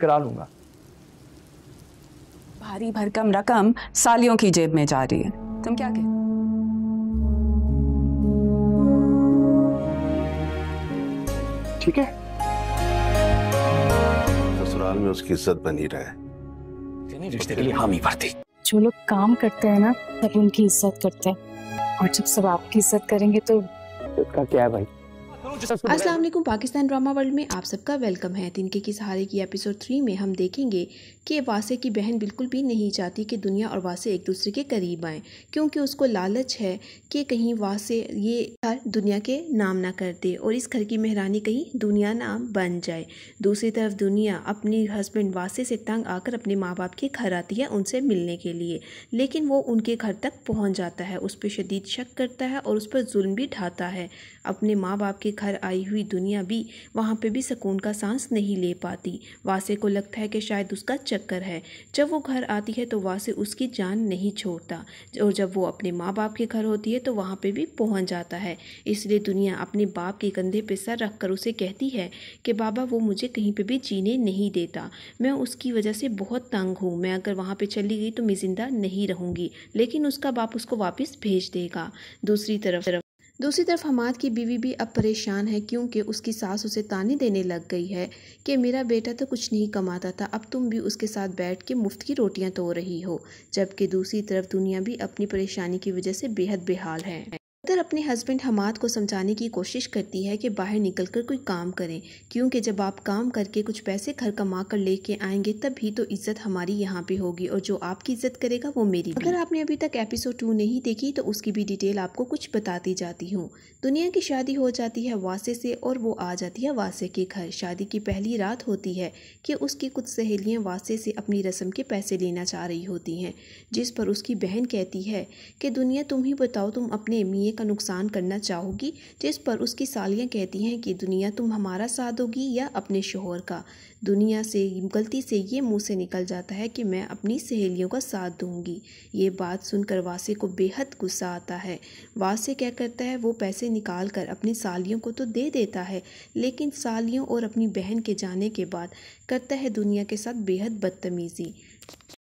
करा लूंगा भारी भरकम रकम सालियों की जेब में जा रही है तुम क्या कहते ठीक है ससुराल में उसकी इज्जत बनी रहे रिश्ते के लिए हामी भरती जो लोग काम करते हैं ना तब उनकी इज्जत करते हैं और जब सब आपकी इज्जत करेंगे तो, तो क्या है भाई असलम पाकिस्तान ड्रामा वर्ल्ड में आप सबका वेलकम है तिनके की सहारे की एपिसोड थ्री में हम देखेंगे कि वासे की बहन बिल्कुल भी नहीं चाहती कि दुनिया और वासे एक दूसरे के करीब आएँ क्योंकि उसको लालच है कि कहीं वासे ये घर दुनिया के नाम ना कर दे और इस घर की मेहरानी कहीं दुनिया नाम बन जाए दूसरी तरफ दुनिया अपने हस्बैंड वासे से तंग आकर अपने माँ बाप के घर आती है उनसे मिलने के लिए लेकिन वो उनके घर तक पहुँच जाता है उस पर शदीद शक करता है और उस पर जुल्म भी ढाता है अपने माँ बाप के घर आई हुई दुनिया भी वहाँ पे भी सुकून का सांस नहीं ले पाती वासे को लगता है कि शायद उसका चक्कर है जब वो घर आती है तो वासे उसकी जान नहीं छोड़ता और जब वो अपने माँ बाप के घर होती है तो वहाँ पे भी पहुँच जाता है इसलिए दुनिया अपने बाप के कंधे पे सर रख कर उसे कहती है कि बाबा वो मुझे कहीं पर भी जीने नहीं देता मैं उसकी वजह से बहुत तंग हूँ मैं अगर वहाँ पर चली गई तो मैं ज़िंदा नहीं रहूँगी लेकिन उसका बाप उसको वापस भेज देगा दूसरी तरफ दूसरी तरफ हमाद की बीवी भी अब परेशान है क्योंकि उसकी सास उसे ताने देने लग गई है कि मेरा बेटा तो कुछ नहीं कमाता था अब तुम भी उसके साथ बैठ के मुफ्त की रोटियां तो रही हो जबकि दूसरी तरफ दुनिया भी अपनी परेशानी की वजह से बेहद बेहाल है अतर अपने हस्बैंड हमाद को समझाने की कोशिश करती है कि बाहर निकलकर कोई काम करें क्योंकि जब आप काम करके कुछ पैसे घर कमा कर लेके आएंगे तब भी तो इज्जत हमारी यहाँ पे होगी और जो आपकी इज्जत करेगा वो मेरी अगर आपने अभी तक एपिसोड टू नहीं देखी तो उसकी भी डिटेल आपको कुछ बताती जाती हूँ दुनिया की शादी हो जाती है वासे से और वो आ जाती है वासे के घर शादी की पहली रात होती है कि उसकी कुछ सहेलियाँ वासे से अपनी रस्म के पैसे लेना चाह रही होती हैं जिस पर उसकी बहन कहती है कि दुनिया तुम ही बताओ तुम अपने मियाँ का का नुकसान करना चाहोगी जिस पर उसकी सालियाँ कहती हैं कि दुनिया तुम हमारा साथ दोगी या अपने शोहर का दुनिया से गलती से ये मुंह से निकल जाता है कि मैं अपनी सहेलियों का साथ दूंगी ये बात सुनकर वासे को बेहद गुस्सा आता है वासे क्या करता है वो पैसे निकाल कर अपनी सालियों को तो दे देता है लेकिन सालियों और अपनी बहन के जाने के बाद करता है दुनिया के साथ बेहद बदतमीज़ी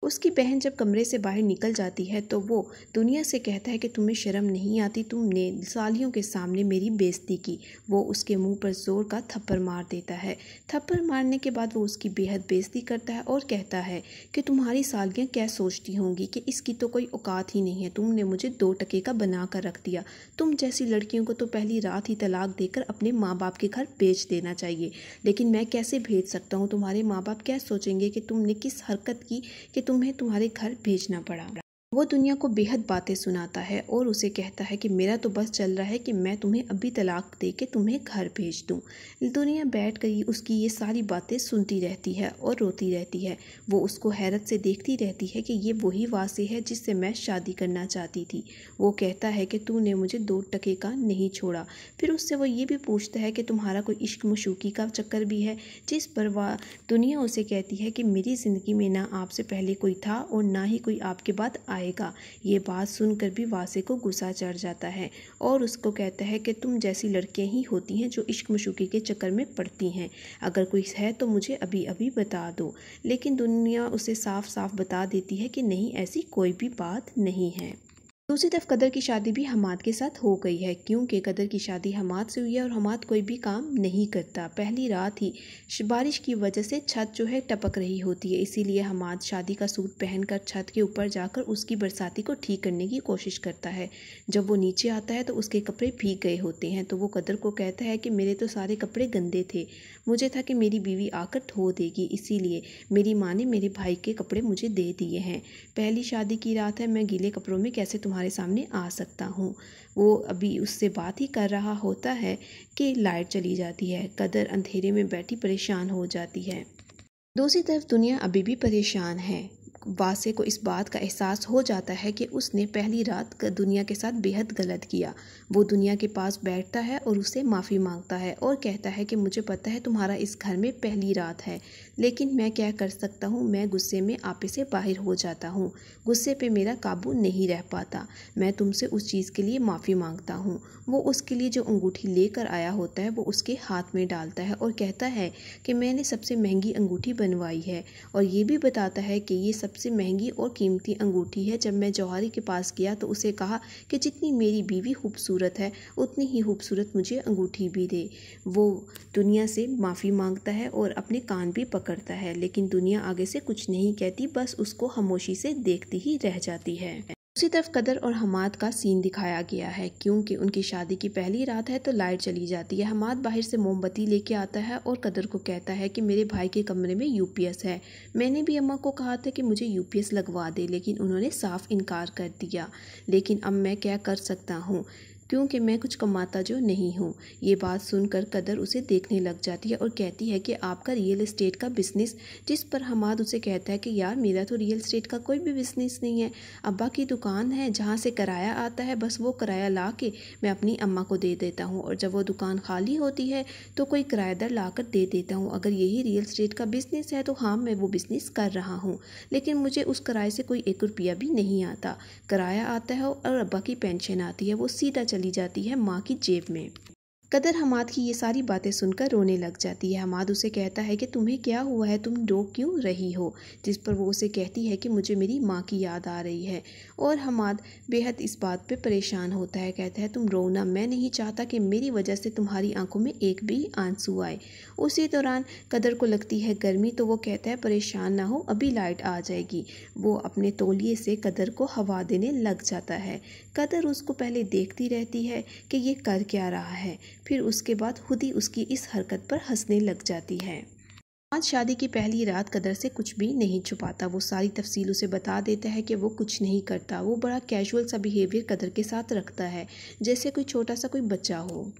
उसकी बहन जब कमरे से बाहर निकल जाती है तो वो दुनिया से कहता है कि तुम्हें शर्म नहीं आती तुमने सालियों के सामने मेरी बेइज्जती की वो उसके मुंह पर जोर का थप्पड़ मार देता है थप्पड़ मारने के बाद वो उसकी बेहद बेइज्जती करता है और कहता है कि तुम्हारी सालियाँ क्या सोचती होंगी कि इसकी तो कोई औकात ही नहीं है तुमने मुझे दो टके का बना कर रख दिया तुम जैसी लड़कियों को तो पहली रात ही तलाक देकर अपने माँ बाप के घर बेच देना चाहिए लेकिन मैं कैसे भेज सकता हूँ तुम्हारे माँ बाप क्या सोचेंगे कि तुमने किस हरकत की कि तुम तुम्हें तुम्हारे घर भेजना पड़ा वो दुनिया को बेहद बातें सुनाता है और उसे कहता है कि मेरा तो बस चल रहा है कि मैं तुम्हें अभी तलाक दे के तुम्हें घर भेज दूँ दुनिया बैठ कर उसकी ये सारी बातें सुनती रहती है और रोती रहती है वो उसको हैरत से देखती रहती है कि ये वही वासी है जिससे मैं शादी करना चाहती थी वो कहता है कि तूने मुझे दो टके का नहीं छोड़ा फिर उससे वो ये भी पूछता है कि तुम्हारा कोई इश्क मशूकी का चक्कर भी है जिस पर वह दुनिया उसे कहती है कि मेरी ज़िंदगी में ना आपसे पहले कोई था और ना ही कोई आपके बाद आया आएगा ये बात सुनकर भी वासे को गुस्सा चढ़ जाता है और उसको कहता है कि तुम जैसी लड़कियां ही होती हैं जो इश्क मशूकी के चक्कर में पड़ती हैं अगर कोई है तो मुझे अभी अभी बता दो लेकिन दुनिया उसे साफ साफ बता देती है कि नहीं ऐसी कोई भी बात नहीं है दूसरी तरफ कदर की शादी भी हमाद के साथ हो गई है क्योंकि कदर की शादी हमाद से हुई है और हमाद कोई भी काम नहीं करता पहली रात ही बारिश की वजह से छत जो है टपक रही होती है इसीलिए हमाद शादी का सूट पहनकर छत के ऊपर जाकर उसकी बरसाती को ठीक करने की कोशिश करता है जब वो नीचे आता है तो उसके कपड़े भीग गए होते हैं तो वो कदर को कहता है कि मेरे तो सारे कपड़े गंदे थे मुझे था कि मेरी बीवी आकर धो देगी इसीलिए मेरी माँ ने मेरे भाई के कपड़े मुझे दे दिए हैं पहली शादी की रात है मैं गीले कपड़ों में कैसे तुम्हारे तुम्हारे सामने आ सकता हूँ वो अभी उससे बात ही कर रहा होता है कि लाइट चली जाती है कदर अंधेरे में बैठी परेशान हो जाती है दूसरी तरफ दुनिया अभी भी परेशान है वासे को इस बात का एहसास हो जाता है कि उसने पहली रात दुनिया के साथ बेहद गलत किया वो दुनिया के पास बैठता है और उसे माफ़ी मांगता है और कहता है कि मुझे पता है तुम्हारा इस घर में पहली रात है लेकिन मैं क्या कर सकता हूँ मैं गुस्से में आपे से बाहर हो जाता हूँ गुस्से पे मेरा काबू नहीं रह पाता मैं तुमसे उस चीज़ के लिए माफ़ी मांगता हूँ वो उसके लिए जो अंगूठी लेकर आया होता है वो उसके हाथ में डालता है और कहता है कि मैंने सबसे महंगी अंगूठी बनवाई है और ये भी बताता है कि ये सब सबसे महंगी और कीमती अंगूठी है जब मैं जौहरी के पास गया तो उसे कहा कि जितनी मेरी बीवी खूबसूरत है उतनी ही खूबसूरत मुझे अंगूठी भी दे वो दुनिया से माफ़ी मांगता है और अपने कान भी पकड़ता है लेकिन दुनिया आगे से कुछ नहीं कहती बस उसको खामोशी से देखती ही रह जाती है उसी तरफ कदर और हमाद का सीन दिखाया गया है क्योंकि उनकी शादी की पहली रात है तो लाइट चली जाती है हमाद बाहर से मोमबत्ती लेके आता है और कदर को कहता है कि मेरे भाई के कमरे में यूपीएस है मैंने भी अम्मा को कहा था कि मुझे यूपीएस लगवा दे लेकिन उन्होंने साफ इनकार कर दिया लेकिन अब मैं क्या कर सकता हूँ क्योंकि मैं कुछ कमाता जो नहीं हूँ ये बात सुनकर कदर उसे देखने लग जाती है और कहती है कि आपका रियल इस्टेट का बिज़नेस जिस पर हमाद उसे कहता है कि यार मेरा तो रियल इस्टेट का कोई भी बिज़नेस नहीं है अब्बा की दुकान है जहाँ से किराया आता है बस वो किराया ला के मैं अपनी अम्मा को दे देता हूँ और जब वो दुकान खाली होती है तो कोई किराएदार ला कर दे देता हूँ अगर यही रियल इस्टेट का बिज़नेस है तो हाँ मैं वो बिज़नेस कर रहा हूँ लेकिन मुझे उस किराए से कोई एक रुपया भी नहीं आता किराया आता है और अब्बा की पेंशन आती है वो सीधा चली जाती है माँ की जेब में कदर हमाद की ये सारी बातें सुनकर रोने लग जाती है हमाद उसे कहता है कि तुम्हें क्या हुआ है तुम रो क्यों रही हो जिस पर वो उसे कहती है कि मुझे मेरी माँ की याद आ रही है और हमाद बेहद इस बात पे परेशान होता है कहता है तुम रोना मैं नहीं चाहता कि मेरी वजह से तुम्हारी आंखों में एक भी आंसू आए उसी दौरान कदर को लगती है गर्मी तो वो कहता है परेशान ना हो अभी लाइट आ जाएगी वो अपने तोलिए से कदर को हवा देने लग जाता है कदर उसको पहले देखती रहती है कि ये कर क्या रहा है फिर उसके बाद खुद ही उसकी इस हरकत पर हंसने लग जाती है आज शादी की पहली रात कदर से कुछ भी नहीं छुपाता वो सारी तफसील उसे बता देता है कि वो कुछ नहीं करता वो बड़ा कैजुअल सा बिहेवियर कदर के साथ रखता है जैसे कोई छोटा सा कोई बच्चा हो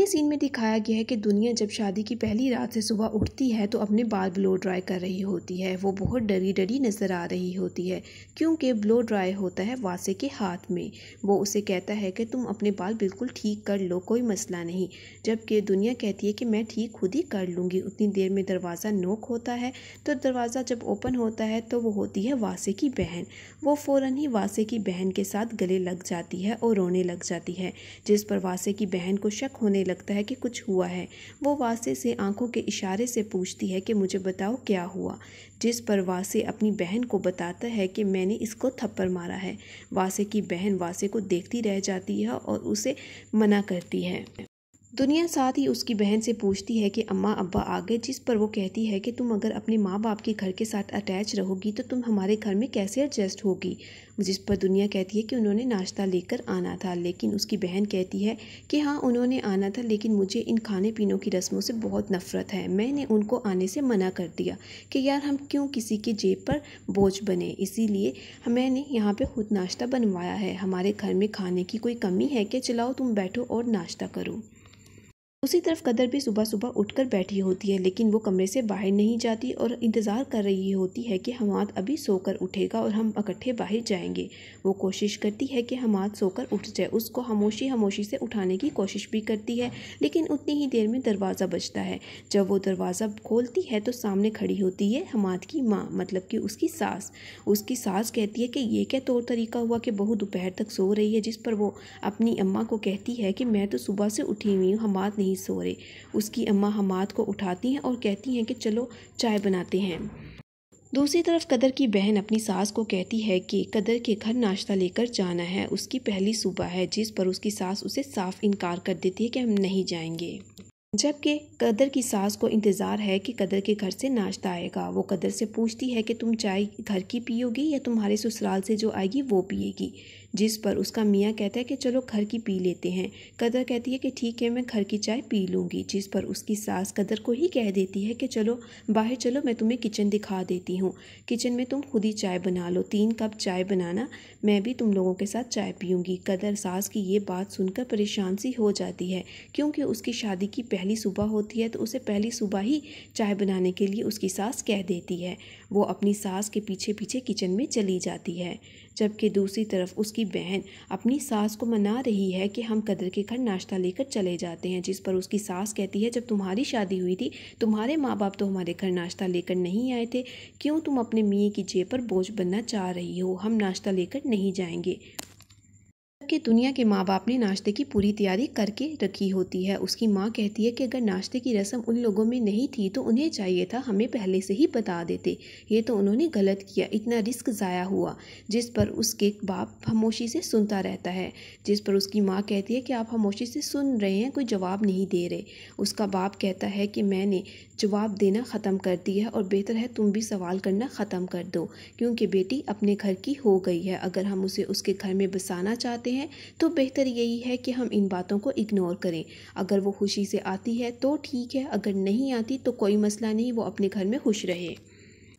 अगले सीन में दिखाया गया है कि दुनिया जब शादी की पहली रात से सुबह उठती है तो अपने बाल ब्लो ड्राई कर रही होती है वो बहुत डरी डरी नज़र आ रही होती है क्योंकि ब्लो ड्राई होता है वासे के हाथ में वो उसे कहता है कि तुम अपने बाल बिल्कुल ठीक कर लो कोई मसला नहीं जबकि दुनिया कहती है कि मैं ठीक खुद ही कर लूँगी उतनी देर में दरवाज़ा नोक होता है तो दरवाज़ा जब ओपन होता है तो वो होती है वासे की बहन वो फ़ौर ही वासे की बहन के साथ गले लग जाती है और रोने लग जाती है जिस पर वासे की बहन को शक होने लगता है कि कुछ हुआ है वो वासे से आंखों के इशारे से पूछती है कि मुझे बताओ क्या हुआ जिस पर वासे अपनी बहन को बताता है कि मैंने इसको थप्पड़ मारा है वासे की बहन वासे को देखती रह जाती है और उसे मना करती है दुनिया साथ ही उसकी बहन से पूछती है कि अम्मा अब्बा आ गए जिस पर वो कहती है कि तुम अगर अपने माँ बाप के घर के साथ अटैच रहोगी तो तुम हमारे घर में कैसे एडजस्ट होगी जिस पर दुनिया कहती है कि उन्होंने नाश्ता लेकर आना था लेकिन उसकी बहन कहती है कि हाँ उन्होंने आना था लेकिन मुझे इन खाने पीनों की रस्मों से बहुत नफरत है मैंने उनको आने से मना कर दिया कि यार हम क्यों किसी के जेब पर बोझ बने इसीलिए मैंने यहाँ पर खुद नाश्ता बनवाया है हमारे घर में खाने की कोई कमी है कि चलाओ तुम बैठो और नाश्ता करो दूसरी तरफ कदर भी सुबह सुबह उठकर बैठी होती है लेकिन वो कमरे से बाहर नहीं जाती और इंतज़ार कर रही होती है कि हमाद अभी सोकर उठेगा और हम इकट्ठे बाहर जाएंगे वो कोशिश करती है कि हमाद सोकर उठ जाए उसको खामोशी हमोशी से उठाने की कोशिश भी करती है लेकिन उतनी ही देर में दरवाज़ा बजता है जब वो दरवाज़ा खोलती है तो सामने खड़ी होती है हमाद की माँ मतलब कि उसकी सास उसकी सास कहती है कि ये क्या तौर तरीका हुआ कि बहू दोपहर तक सो रही है जिस पर वो अपनी अम्मा को कहती है कि मैं तो सुबह से उठी हुई हूँ हमाद नहीं नहीं सो रहे उसकी अम्मा हमाद को उठाती हैं और कहती हैं कि चलो चाय बनाते हैं दूसरी तरफ कदर की बहन अपनी सास को कहती है कि कदर के घर नाश्ता लेकर जाना है उसकी पहली सुबह है जिस पर उसकी सास उसे साफ इनकार कर देती है कि हम नहीं जाएंगे जबकि कदर की सास को इंतज़ार है कि कदर के घर से नाश्ता आएगा वो कदर से पूछती है कि तुम चाय घर की पियोगी या तुम्हारे ससुराल से जो आएगी वो पिएगी जिस पर उसका मियाँ कहता है कि चलो घर की पी लेते हैं कदर कहती है कि ठीक है मैं घर की चाय पी लूँगी जिस पर उसकी सास कदर को ही कह देती है कि चलो बाहर चलो मैं तुम्हें किचन दिखा देती हूँ किचन में तुम खुद ही चाय बना लो तीन कप चाय बनाना मैं भी तुम लोगों के साथ चाय पीऊँगी कदर सास की ये बात सुनकर परेशान सी हो जाती है क्योंकि उसकी शादी की पहली सुबह होती है तो उसे पहली सुबह ही चाय बनाने के लिए उसकी सास कह देती है वो अपनी सास के पीछे पीछे किचन में चली जाती है जबकि दूसरी तरफ उसकी बहन अपनी सास को मना रही है कि हम कदर के घर नाश्ता लेकर चले जाते हैं जिस पर उसकी सास कहती है जब तुम्हारी शादी हुई थी तुम्हारे माँ बाप तो हमारे घर नाश्ता लेकर नहीं आए थे क्यों तुम अपने मियाँ की जेब पर बोझ बनना चाह रही हो हम नाश्ता लेकर नहीं जाएंगे जबकि दुनिया के माँ बाप ने नाश्ते की पूरी तैयारी करके रखी होती है उसकी माँ कहती है कि अगर नाश्ते की रस्म उन लोगों में नहीं थी तो उन्हें चाहिए था हमें पहले से ही बता देते ये तो उन्होंने गलत किया इतना रिस्क ज़ाया हुआ जिस पर उसके बाप खामोशी से सुनता रहता है जिस पर उसकी माँ कहती है कि आप खामोशी से सुन रहे हैं कोई जवाब नहीं दे रहे उसका बाप कहता है कि मैंने जवाब देना ख़त्म कर दिया है और बेहतर है तुम भी सवाल करना ख़त्म कर दो क्योंकि बेटी अपने घर की हो गई है अगर हम उसे उसके घर में बसाना चाहते हैं हैं तो बेहतर यही है कि हम इन बातों को इग्नोर करें अगर वो खुशी से आती है तो ठीक है अगर नहीं आती तो कोई मसला नहीं वो अपने घर में खुश रहे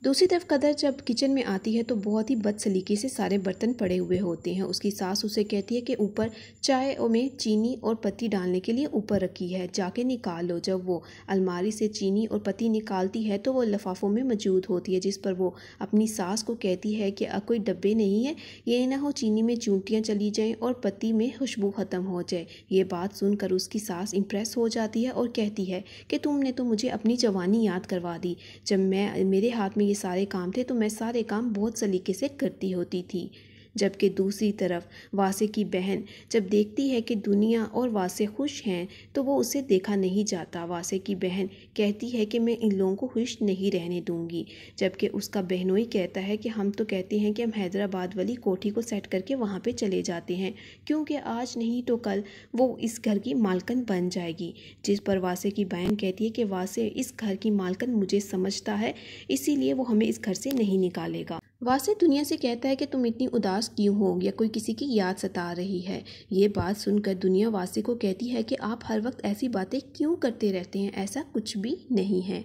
दूसरी तरफ कदर जब किचन में आती है तो बहुत ही बदसलीके से सारे बर्तन पड़े हुए होते हैं उसकी सास उसे कहती है कि ऊपर चाय में चीनी और पत्ती डालने के लिए ऊपर रखी है जाके निकाल लो जब वो अलमारी से चीनी और पत्ती निकालती है तो वो लफाफों में मौजूद होती है जिस पर वो अपनी सास को कहती है कि कोई डब्बे नहीं है ये ना हो चीनी में चूंटियाँ चली जाएँ और पत्ती में खुशबू ख़त्म हो जाए ये बात सुनकर उसकी सास इम्प्रेस हो जाती है और कहती है कि तुमने तो मुझे अपनी जवानी याद करवा दी जब मैं मेरे हाथ में ये सारे काम थे तो मैं सारे काम बहुत सलीके से करती होती थी जबकि दूसरी तरफ वासे की बहन जब देखती है कि दुनिया और वासे खुश हैं तो वो उसे देखा नहीं जाता वासे की बहन कहती है कि मैं इन लोगों को खुश नहीं रहने दूंगी जबकि उसका बहनोई कहता है कि हम तो कहते हैं कि हम हैदराबाद वाली कोठी को सेट करके वहाँ पर चले जाते हैं क्योंकि आज नहीं तो कल वो इस घर की मालकन बन जाएगी जिस पर वासे की बहन कहती है कि वासे इस घर की मालकन मुझे समझता है इसीलिए वो हमें इस घर से नहीं निकालेगा वासे दुनिया से कहता है कि तुम इतनी उदास क्यों हो या कोई किसी की याद सता रही है ये बात सुनकर दुनिया वासे को कहती है कि आप हर वक्त ऐसी बातें क्यों करते रहते हैं ऐसा कुछ भी नहीं है